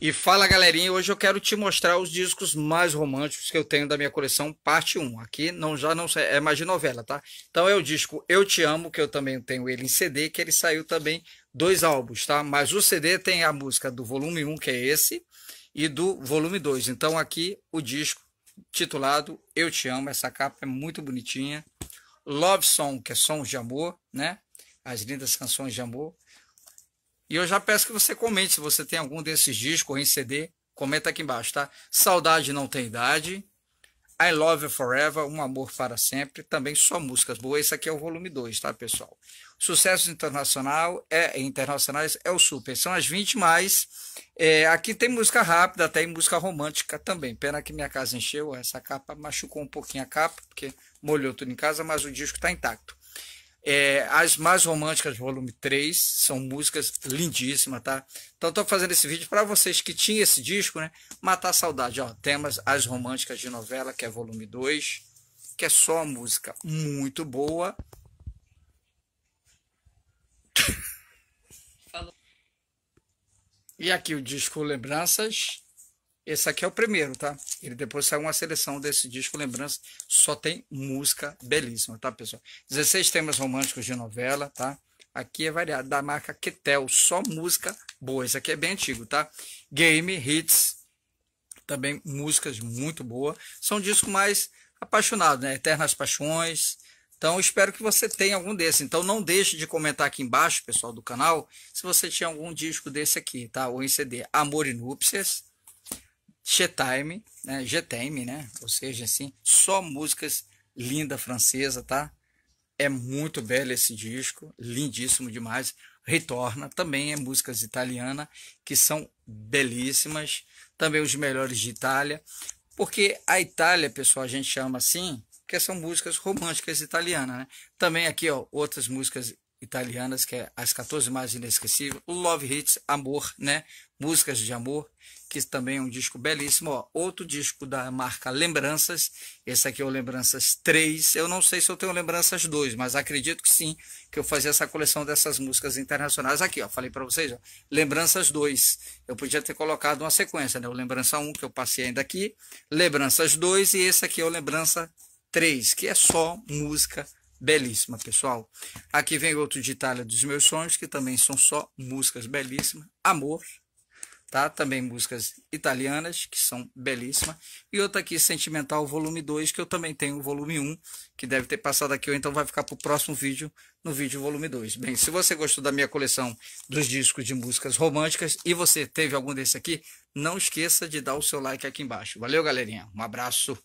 E fala galerinha, hoje eu quero te mostrar os discos mais românticos que eu tenho da minha coleção, parte 1. Aqui não já não é mais de novela, tá? Então é o disco Eu Te Amo, que eu também tenho ele em CD, que ele saiu também dois álbuns, tá? Mas o CD tem a música do volume 1, que é esse, e do volume 2. Então aqui o disco titulado Eu Te Amo, essa capa é muito bonitinha. Love Song, que é som de amor, né? As lindas canções de amor. E eu já peço que você comente se você tem algum desses discos em CD, comenta aqui embaixo, tá? Saudade não tem idade. I Love You Forever, Um Amor para Sempre, também só músicas boas. Esse aqui é o volume 2, tá, pessoal? Sucessos internacional é, internacionais é o super. São as 20 mais. É, aqui tem música rápida, até em música romântica também. Pena que minha casa encheu, essa capa machucou um pouquinho a capa, porque molhou tudo em casa, mas o disco está intacto. É, as mais românticas, volume 3, são músicas lindíssimas, tá? Então estou fazendo esse vídeo para vocês que tinham esse disco, né? Matar a saudade, ó. Temas As Românticas de Novela, que é volume 2, que é só música muito boa. Falou. E aqui o disco Lembranças. Esse aqui é o primeiro, tá? Ele depois saiu uma seleção desse disco, lembrança, só tem música belíssima, tá, pessoal? 16 temas românticos de novela, tá? Aqui é variado, da marca Ketel, só música boa. Esse aqui é bem antigo, tá? Game, hits, também músicas muito boas. São discos mais apaixonados, né? Eternas Paixões, então, espero que você tenha algum desse. Então, não deixe de comentar aqui embaixo, pessoal do canal, se você tinha algum disco desse aqui, tá? Ou em CD, Amor e Núpcias, G-Time, né? G-Time, né? Ou seja, assim, só músicas linda francesa, tá? É muito belo esse disco, lindíssimo demais. Retorna também é músicas italiana que são belíssimas, também os melhores de Itália, porque a Itália, pessoal, a gente chama assim, que são músicas românticas italianas, né? Também aqui, ó, outras músicas italianas, que é As 14 Mais Inesquecíveis, o Love Hits, Amor, né? Músicas de Amor, que também é um disco belíssimo. Ó, outro disco da marca Lembranças, esse aqui é o Lembranças 3. Eu não sei se eu tenho Lembranças 2, mas acredito que sim, que eu fazia essa coleção dessas músicas internacionais. Aqui, ó, falei para vocês, ó, Lembranças 2. Eu podia ter colocado uma sequência, né? O Lembrança 1, que eu passei ainda aqui, Lembranças 2, e esse aqui é o Lembrança 3, que é só música belíssima, pessoal. Aqui vem outro de Itália dos meus sonhos, que também são só músicas belíssimas. Amor, tá? Também músicas italianas, que são belíssimas. E outra aqui, Sentimental, volume 2, que eu também tenho o volume 1, um, que deve ter passado aqui, ou então vai ficar para o próximo vídeo, no vídeo volume 2. Bem, se você gostou da minha coleção dos discos de músicas românticas e você teve algum desse aqui, não esqueça de dar o seu like aqui embaixo. Valeu, galerinha. Um abraço.